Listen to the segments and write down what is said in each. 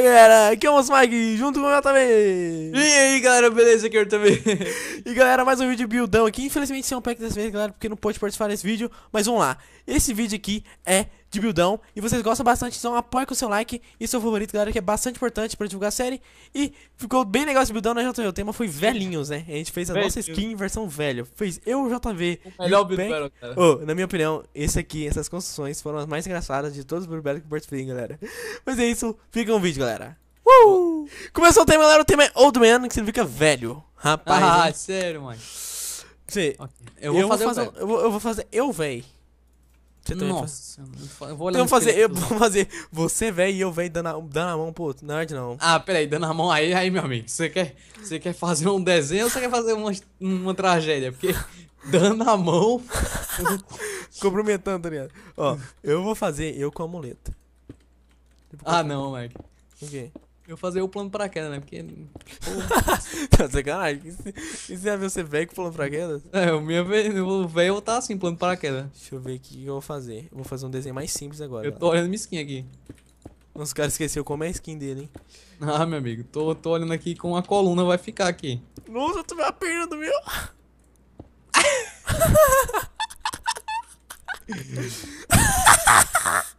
aí, galera? Aqui é o Mike, junto com eu também. E aí, galera, beleza? Aqui eu é também. e galera, mais um vídeo buildão aqui. Infelizmente, sem um pack dessa vez, galera, porque não pode participar desse vídeo. Mas vamos lá. Esse vídeo aqui é de buildão e vocês gostam bastante, então apoie com seu like e seu é favorito, galera, que é bastante importante pra divulgar a série. E ficou bem legal esse buildão, né, JV? O tema foi velhinhos, né? A gente fez a Velho. nossa skin em versão velho. Fez eu, JV. O melhor buildão, cara. Oh, na minha opinião, esse aqui, essas construções foram as mais engraçadas de todos os Burberry que Free galera. Mas é isso, fica um vídeo, galera. Uh! Começou o tema, galera. O tema é Old Man, que significa velho. Rapaz. Ah, hein? sério, mano. Sim. Okay. Eu, vou eu, fazer vou fazer, eu, vou, eu vou fazer eu, véi. Você também Nossa, faz? eu vou então olhar então, fazer, eu vou fazer você velho e eu velho dando, a, dando a mão pro outro. Na não. Ah, peraí, dando a mão aí, aí, meu amigo. Você quer, você quer fazer um desenho ou você quer fazer uma, uma tragédia? Porque dando a mão. Cumprimentando, tá ligado? Ó, eu vou fazer eu com a muleta. Ah, não, Mike. O quê? Eu fazer o plano pra queda, né? Porque. tá sacanagem. E você ia ver você velho com plano pra queda? É, o meu é velho tá assim, plano pra queda. Deixa eu ver o que eu vou fazer. Eu vou fazer um desenho mais simples agora. Eu tô olhando minha skin aqui. Os caras esqueceram como é a skin dele, hein? Ah, meu amigo, tô, tô olhando aqui com a coluna, vai ficar aqui. Nossa, tu vê a perna do meu.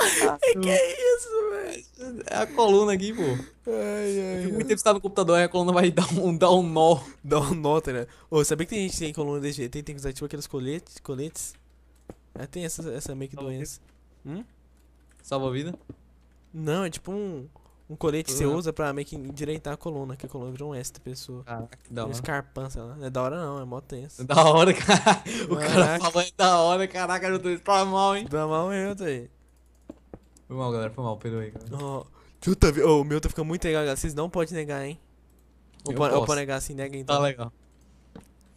Ah, é que é isso, velho? É a coluna aqui, pô. Ai, ai, muito tempo você tá no computador, aí a coluna vai dar um, dar um nó. Dá um nó, tá né? Ô, sabia que tem gente que tem coluna desse jeito? Tem, tem que usar tipo aqueles coletes? coletes? Ah, tem essa, essa meio que Salva doença. Vida. Hum? Salva vida? Não, é tipo um, um colete que você uhum. usa pra meio que endireitar a coluna, que a coluna vira um S da pessoa. Ah, que da hora. Um escarpão, sei lá. Não é da hora não, é mó tenso. É da hora, cara. O cara falou é da hora, caraca, eu tô indo pra mal, hein. Dá mal eu, tô tá aí. Foi mal, galera. Foi mal, perdoe. aí, galera. tá Oh, o meu tá ficando muito legal, galera. Vocês não podem negar, hein? Eu posso. negar assim, nega tá então. Tá legal.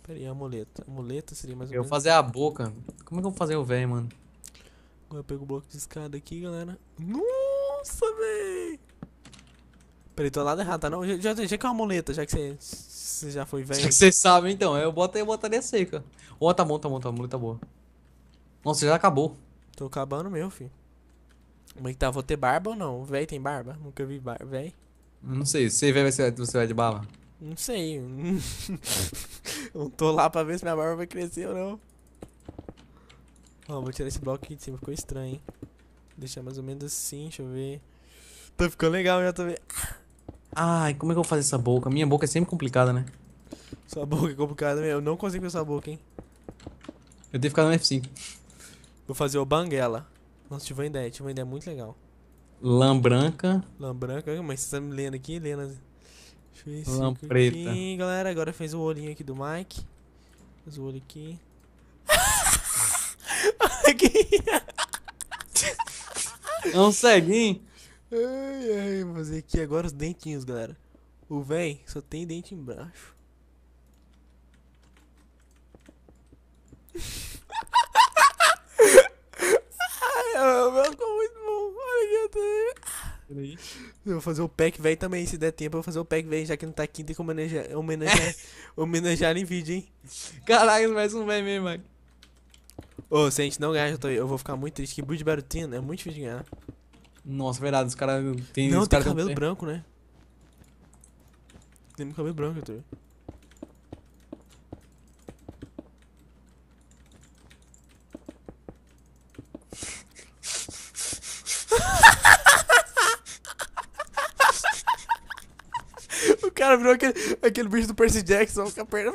Pera aí, amuleta. Amuleta seria mais ou Eu vou fazer a boca. Como é que eu vou fazer o velho, mano? Agora eu pego o bloco de escada aqui, galera. Nossa, véi! Peraí, tô nada errado, tá? Não, já, já, já que é uma amuleta, já que você, já foi velho. Já que você sabe, então. Eu boto eu botaria seca. Ó, oh, tá bom, tá bom, tá bom, tá boa. Nossa, já acabou. Tô acabando meu, filho. Como é que tá? Vou ter barba ou não? O véi tem barba? Nunca vi barba, véi. Não sei, se vai você vai de bala? Não sei. não tô lá pra ver se minha barba vai crescer ou não. Ó, vou tirar esse bloco aqui de cima, ficou estranho, hein? Deixar mais ou menos assim, deixa eu ver. Tá ficando legal já também. Ai, como é que eu vou fazer essa boca? Minha boca é sempre complicada, né? Sua boca é complicada mesmo. Eu não consigo ver sua boca, hein? Eu tenho que ficar no F5. Vou fazer o banguela. Nossa, tive uma ideia, tive uma ideia muito legal. Lã branca. Lã branca, mas você tá me lendo aqui, Lena Deixa eu ver Lã preta. Aqui. Galera, agora fez o olhinho aqui do Mike. Fez o olho aqui. Não segue, hein? Ai, ai, vou fazer aqui agora os dentinhos, galera. O véi só tem dente embaixo. Eu vou fazer o pack velho também, se der tempo, eu vou fazer o pack velho, já que não tá aqui, tem que homenagear, homenagear, homenagear em vídeo, hein? Caraca, mais um velho mesmo, mano. Ô, oh, se a gente não ganhar, eu, tô, eu vou ficar muito triste, que Blue de né? é muito difícil de ganhar. Nossa, verdade, os caras tem Não, tem cara cabelo tem... É. branco, né? Tem cabelo branco, eu tô. cara virou aquele, aquele bicho do Percy Jackson com a perna.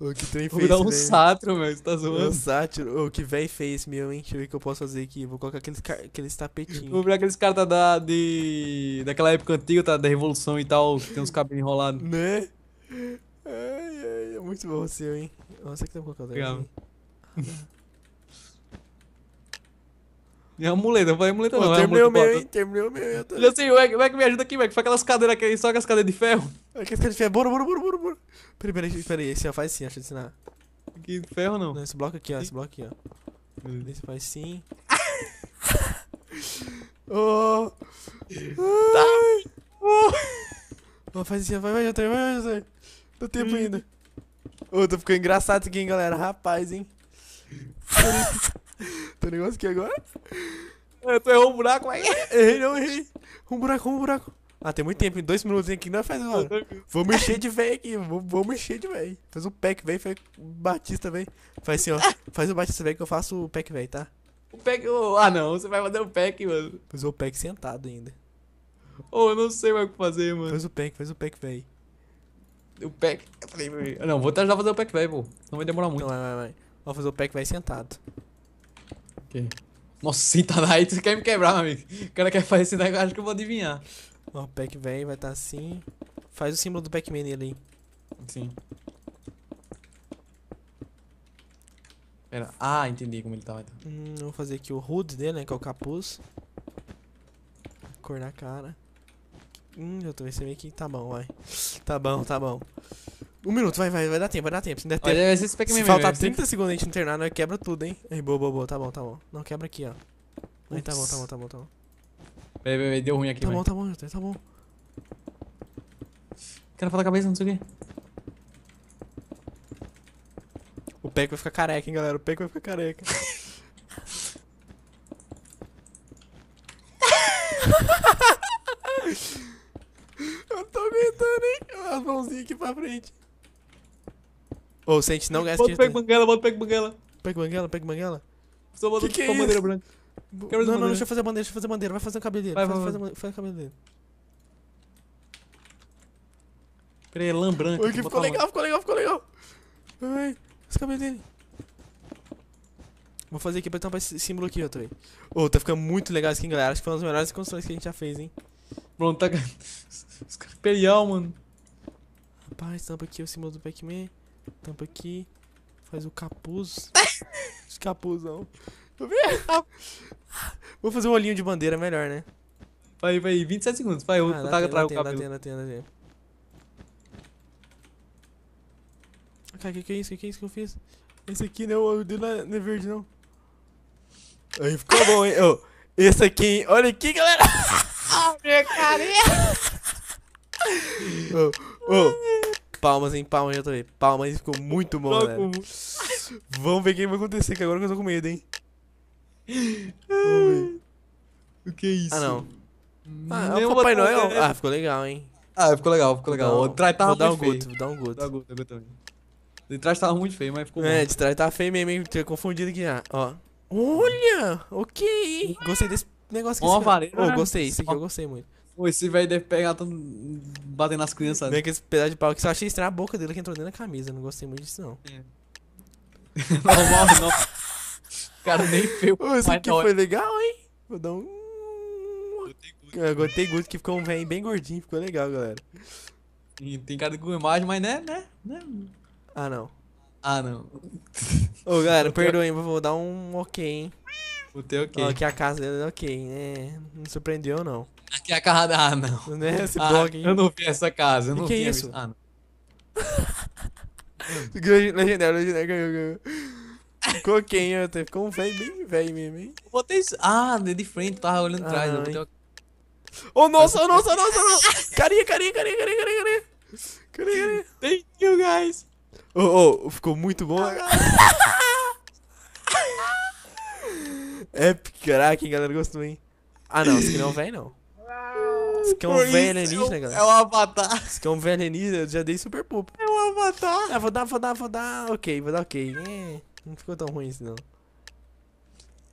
O que trem Vou fez. Vou dar um sátiro, velho. Você tá zoando? Um sátiro. O que véi fez, meu, hein? Deixa eu ver o que eu posso fazer aqui. Vou colocar aqueles, aqueles tapetinhos. Vou virar aqueles caras da, de, daquela época antiga, tá? Da Revolução e tal, que tem uns cabelos enrolados. Né? Ai, ai, é muito bom o seu, hein? Nossa, que tem colocando aqui. Obrigado. Ah, é muleta, eu falei é muleta Pô, não. Terminei o meu, hein? Terminei o meu. hein? Eu sei, o Mac, me ajuda aqui, Mac. Faz aquelas cadeiras aqui, só aquelas cadeiras de ferro. Aquelas é cadeiras de ferro. Bora, bora, bora, bora, bora. Peraí, peraí, peraí. Esse ó, faz sim, acho que ensinar. Aqui de ferro não. Esse bloco aqui, ó. Esse bloco aqui, ó. Hum. Esse faz sim. oh. Tá. Oh. oh. Faz assim, vai, vai, já tá, vai, já tá. tempo hum. ainda. Ô, oh, tô ficando engraçado aqui, hein, galera. Rapaz, hein. Teu negócio aqui agora? Eu é, tô errou um buraco, aí. Errei, não, errei. Um buraco, um buraco. Ah, tem muito tempo, dois minutos aqui, é faz agora. Vamos encher de véi aqui, vamos encher de véi. Faz um pack véi, faz o Batista véi. Faz assim, ó. Faz o Batista véi que eu faço o pack véi, tá? O pack. Oh, ah, não, você vai fazer o pack, mano. Faz o pack sentado ainda. Oh, eu não sei mais o que fazer, mano. Faz o pack, faz o pack véi. O pack. não, vou te ajudar a fazer o pack véi, pô. Não vai demorar muito. Não, vai, vai, vai. Vou fazer o pack véio sentado. Ok. Nossa, senta daí, você quer me quebrar, meu amigo. O cara quer fazer esse negócio, acho que eu vou adivinhar. Ó, o pack velho vai estar tá assim. Faz o símbolo do Pac-Man nele aí. Sim. Pera. Ah, entendi como ele tá. então. Hum, vou fazer aqui o hood dele, né? Que é o capuz. Cor na cara. Hum, eu tô percebendo que tá bom, vai. Tá bom, tá bom. Um minuto, vai, vai, vai dar tempo, vai dar tempo. Se, der tempo. Olha, se mesmo, faltar mesmo. 30 segundos a gente não internar, nós quebra tudo, hein? Aí, boa, boa, boa, tá bom, tá bom. Não, quebra aqui, ó. Aí, tá bom, tá bom, tá bom, tá bom. Peraí, peraí, deu ruim aqui, Tá bom, tá bom, tá bom. Cara, falar a cabeça, não sei o quê. O Peco vai ficar careca, hein, galera. O Peco vai ficar careca. Eu tô aguentando, hein? As mãozinhas aqui pra frente. Ou se a gente não ganhasse Bota pega Pack Banguela, bota pega Pack Banguela. Pack Banguela, Pack Banguela. Só bota que que é bandeira branca. Não, não, deixa eu fazer a bandeira, deixa eu fazer a bandeira. Vai fazer o cabelo dele. Vai, faz, vai, faz, faz o cabelo dele. Peraí, lã branca. Ui, ficou legal, ficou legal, ficou legal. Ai, esse cabelo dele. Vou fazer aqui pra tampar esse símbolo aqui, ó, também. Ô, oh, tá ficando muito legal isso aqui, galera. Acho que foi uma das melhores construções que a gente já fez, hein. Pronto, tá... Os caras imperial, mano. Rapaz, tampa aqui o símbolo do Pac-Man tampa aqui, faz o capuz. Os capuzão. Vou fazer o um olhinho de bandeira, melhor, né? Vai, vai, 27 segundos. Vai, eu ah, trago, tempo, trago o cabelo. Dá tempo, dá tempo, dá Cara, que que é isso? Que que é isso que eu fiz? Esse aqui não, o dedo não é verde, não. Aí ficou bom, hein? Oh, esse aqui, olha aqui, galera! Minha carinha! oh, oh palmas, hein? Palmas, já também. Palmas, ficou muito bom, galera. Vamos ver o que vai acontecer, que agora eu tô com medo, hein? o que é isso? Ah, não. Ah, é o Papai Noel. Ah, ficou legal, hein? Ah, ficou legal, ficou legal. Não, o trás tava muito um feio. Vou dar um goto, vou dar um goto. dá um goto de trás tava muito feio, mas ficou é, bom. É, de trás tava feio mesmo, hein? Tinha confundido aqui já, ó. Olha! Ok! Gostei desse negócio aqui. Uma vareira. Oh, gostei, isso aqui eu gostei muito esse velho deve pegar, batendo nas crianças. Vem com esse pedaço de pau que só achei estranho a boca dele que entrou dentro da camisa. Não gostei muito disso, não. É. morre, não. O cara nem fez. Esse aqui foi é. legal, hein? Vou dar um. Eu gostei muito que ficou um velho bem gordinho, ficou legal, galera. Sim, tem cara com imagem, mas né, né, né? Ah, não. Ah, não. Ô, galera, perdoem, vou dar um ok, hein? O teu é ok. aqui a casa dele é ok, né? Não surpreendeu, não. Aqui é a casa da... Ah, não. Né? Esse ah, Eu não vi essa casa, eu não que vi. que é isso? Ah, não. legendário, legendário, ganhou, ganhou. Ficou quem, eu ficou um velho, bem velho mesmo, hein? Eu botei isso. Ah, né, de frente, tava olhando atrás. Ah, botei... Oh, nossa, oh, nossa, nossa, nossa. Carinha, carinha, carinha, carinha, carinha, carinha. Carinha, carinha. Thank you, guys. Oh, oh, ficou muito bom. Né? Epic, caraca, hein, galera, gostou, hein? Ah, não, esse aqui não é vem, não. Esse aqui é um velho alienígena, é galera. É um avatar. Esse aqui é um velho alienígena, eu já dei super pop. É um avatar. Ah, vou dar, vou dar, vou dar, ok, vou dar ok. É, não ficou tão ruim isso, não.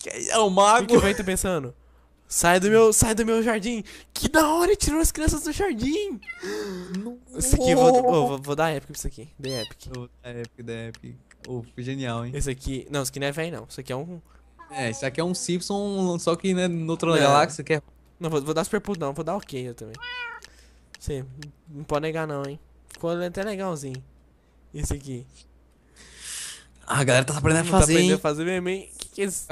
É, é o um mago. O que, eu vem, tá pensando? Sai do meu, sai do meu jardim. Que da hora, tirou as crianças do jardim. Esse aqui, vou, oh, vou, vou, dar épico pra isso aqui. Dei épico. Oh, da épico, da épico. Oh, ficou genial, hein? Esse aqui, não, esse aqui não é velho, não. Isso aqui é um é, isso aqui é um Simpson, só que né, outro não. É. galáxia que é. Não, vou, vou dar super puto, não, vou dar ok também. Sim, não pode negar não, hein? Ficou até legalzinho. Esse aqui. A galera tá aprendendo a tá fazer. Tá aprendendo a fazer mesmo, hein? Que que é esse...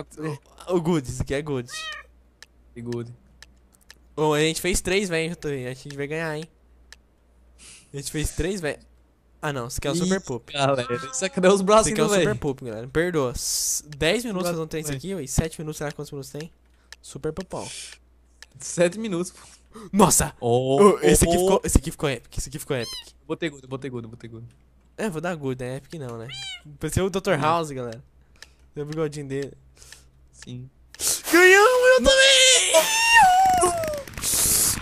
O Good, isso aqui é Good. E Good. Bom, a gente fez três, velho. A gente vai ganhar, hein? A gente fez três, velho. Ah, não, isso aqui é o Super Poop. Galera, isso é aqui é os braços, Isso aqui o véio. Super Poop, galera. Perdoa. 10 minutos nós vamos isso aqui, e 7 minutos, será quantos minutos tem? Super Popão. 7 minutos. Nossa! Oh, oh, esse, aqui ficou, esse aqui ficou epic, esse aqui ficou epic. Botei good, botei good, botei good. É, vou dar good, né? Epic não, né? Pareceu o Dr. House, galera. Deu o bigodinho dele. Sim. Ganhamos, eu também!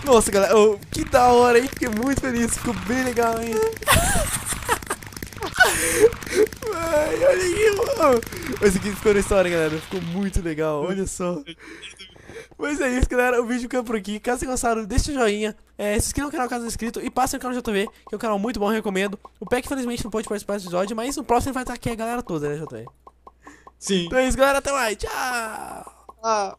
Nossa, galera, oh, que da hora, hein? Fiquei muito feliz, ficou bem legal, hein? Ai, olha aqui, mano. Mas aqui ficou na história, galera. Ficou muito legal, olha só. Mas é isso, galera. O vídeo fica por aqui. Caso vocês gostaram, deixa o joinha. É, se inscreva no canal caso não inscrito. E passe no canal JV, que é um canal muito bom, recomendo. O PEC, infelizmente, não pode participar desse episódio, mas no próximo vai estar aqui a galera toda, né, JV? Sim. Então é isso, galera. Até mais. Tchau. Ah.